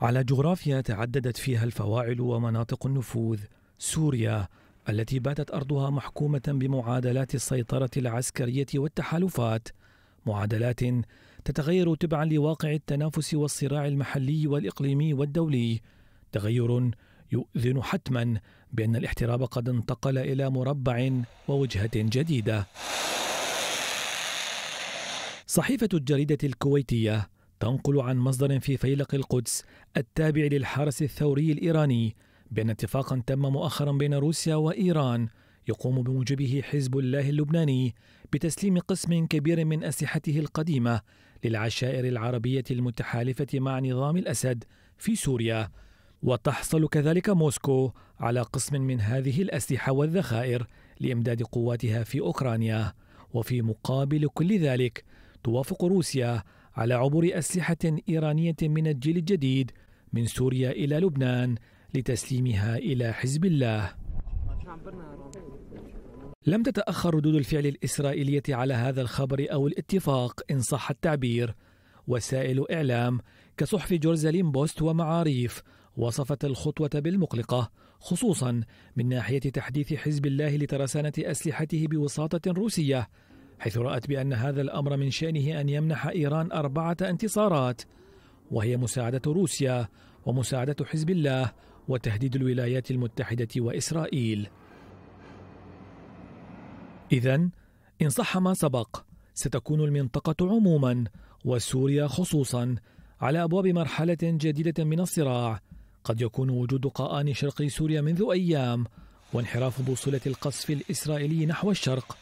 على جغرافيا تعددت فيها الفواعل ومناطق النفوذ سوريا التي باتت ارضها محكومه بمعادلات السيطره العسكريه والتحالفات معادلات تتغير تبعا لواقع التنافس والصراع المحلي والاقليمي والدولي تغير يؤذن حتما بان الاحتراب قد انتقل الى مربع ووجهه جديده صحيفه الجريده الكويتيه تنقل عن مصدر في فيلق القدس التابع للحرس الثوري الإيراني بأن اتفاقا تم مؤخرا بين روسيا وإيران يقوم بموجبه حزب الله اللبناني بتسليم قسم كبير من أسلحته القديمة للعشائر العربية المتحالفة مع نظام الأسد في سوريا وتحصل كذلك موسكو على قسم من هذه الأسلحة والذخائر لإمداد قواتها في أوكرانيا وفي مقابل كل ذلك توافق روسيا على عبور أسلحة إيرانية من الجيل الجديد من سوريا إلى لبنان لتسليمها إلى حزب الله لم تتأخر ردود الفعل الإسرائيلية على هذا الخبر أو الاتفاق إن صح التعبير وسائل إعلام كصحف جورزالين بوست ومعاريف وصفت الخطوة بالمقلقة خصوصا من ناحية تحديث حزب الله لترسانة أسلحته بوساطة روسية حيث رأت بأن هذا الأمر من شأنه أن يمنح إيران أربعة انتصارات وهي مساعدة روسيا ومساعدة حزب الله وتهديد الولايات المتحدة وإسرائيل. إذا إن صح ما سبق ستكون المنطقة عموما وسوريا خصوصا على أبواب مرحلة جديدة من الصراع قد يكون وجود قآن شرقي سوريا منذ أيام وانحراف بوصلة القصف الإسرائيلي نحو الشرق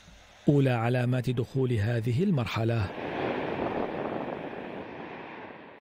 أولى علامات دخول هذه المرحلة